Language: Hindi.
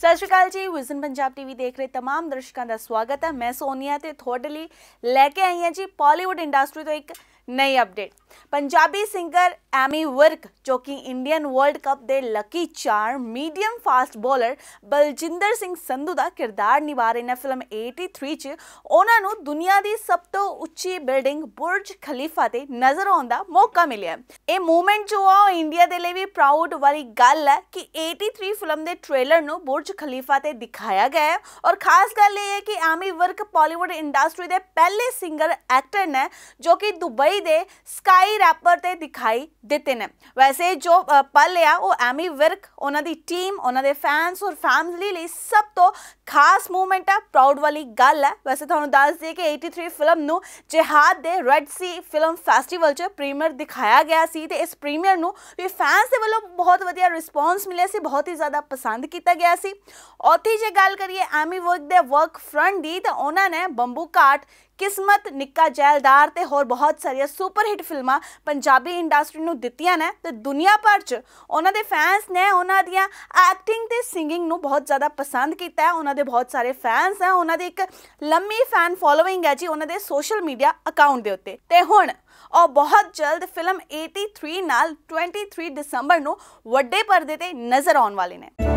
ਸਤਿ ਸ਼੍ਰੀ ਅਕਾਲ ਜੀ ਵਿਜ਼ਨ ਪੰਜਾਬ ਟੀਵੀ ਦੇਖ ਰਹੇ तमाम ਦਰਸ਼ਕਾਂ ਦਾ ਸਵਾਗਤ ਹੈ ਮੈਂ ਸੋਨੀਆ ਤੇ ਤੁਹਾਡੇ ਲੈ ਕੇ ਆਈ ਹਾਂ ਜੀ ਪਾਲੀਵੁੱਡ ਇੰਡਸਟਰੀ ਤੋਂ ਇੱਕ नई अपडेट पंजाबी सिंगर एमी वर्क जो कि इंडियन वर्ल्ड कप दे लकी चार medium fast bowler Baljinder Singh Sandhu का किरदार निभा रहे हैं फिल्म 83 थ्री च उन्होंने दुनिया की सब तो उच्ची बिल्डिंग बुर्ज खलीफा से नज़र आने का मौका मिले ये मूवमेंट जो है इंडिया के लिए भी प्राउड वाली गल है कि एटी थ्री फिल्म के ट्रेलर न बुर्ज खलीफा से दिखाया गया है और खास गल ये है कि एमी वर्क बॉलीवुड इंडस्ट्री के पहले सिंगर एक्टर ने जो कि दुबई दिखाई दे स्काई रैपर ते दिखाई देते ने वैसे जो पल आ वो एमी विर्क उन्होंने टीम उन्होंने फैनस और फैमिली लिए सब तो खास मूवमेंट है प्राउड वाली गल है वैसे थानू दस दिए कि एटी थ्री फिल्म में जिहाद के Red Sea film festival premiere दिखाया गया सी इस प्रीमियर भी फैंस के वालों बहुत वीया रिस्पोंस मिले से बहुत ही ज़्यादा पसंद किया गया से उत जे गल करिए एमी वर्क के वर्क फ्रंट की तो उन्होंने बंबू घाट ਕਿਸਮਤ ਨਿੱਕਾ ਜੈਲਦਾਰ ਤੇ ਹੋਰ ਬਹੁਤ ਸਾਰੀਆਂ ਸੁਪਰ ਹਿੱਟ ਫਿਲਮਾਂ ਪੰਜਾਬੀ ਇੰਡਸਟਰੀ ਨੂੰ ਦਿੱਤੀਆਂ ਨੇ ਤੇ ਦੁਨੀਆ ਭਰ 'ਚ ਉਹਨਾਂ ਦੇ ਫੈਨਸ ਨੇ ਉਹਨਾਂ ਦੀਆਂ ਐਕਟਿੰਗ ਤੇ ਸਿੰਗਿੰਗ ਨੂੰ ਬਹੁਤ ਜ਼ਿਆਦਾ ਪਸੰਦ ਕੀਤਾ ਹੈ ਉਹਨਾਂ ਦੇ ਬਹੁਤ ਸਾਰੇ ਫੈਨਸ ਹੈ ਉਹਨਾਂ ਦੀ ਇੱਕ ਲੰਮੀ ਫੈਨ ਫੋਲੋਇੰਗ ਹੈ ਜੀ ਉਹਨਾਂ ਦੇ ਸੋਸ਼ਲ ਮੀਡੀਆ ਅਕਾਊਂਟ ਦੇ ਉੱਤੇ ਤੇ ਹੁਣ ਉਹ ਬਹੁਤ ਜਲਦ ਫਿਲਮ 83 ਨਾਲ 23 ਦਸੰਬਰ ਨੂੰ ਵੱਡੇ ਪਰਦੇ ਤੇ ਨਜ਼ਰ ਆਉਣ ਵਾਲੇ ਨੇ